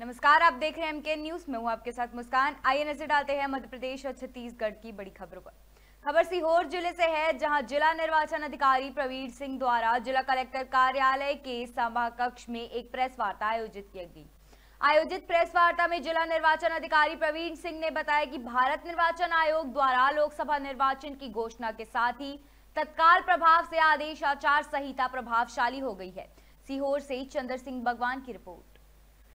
नमस्कार आप देख रहे हैं एमके न्यूज में हूँ आपके साथ मुस्कान आइए नजर डालते हैं मध्य प्रदेश और छत्तीसगढ़ की बड़ी खबरों पर खबर सीहोर जिले से है जहां जिला निर्वाचन अधिकारी प्रवीण सिंह द्वारा जिला कलेक्टर कार्यालय के सभा कक्ष में एक प्रेस वार्ता आयोजित की गई आयोजित प्रेस वार्ता में जिला निर्वाचन अधिकारी प्रवीण सिंह ने बताया कि भारत निर्वाचन आयोग द्वारा लोकसभा निर्वाचन की घोषणा के साथ ही तत्काल प्रभाव से आदेश आचार संहिता प्रभावशाली हो गई है सीहोर से चंद्र सिंह भगवान की रिपोर्ट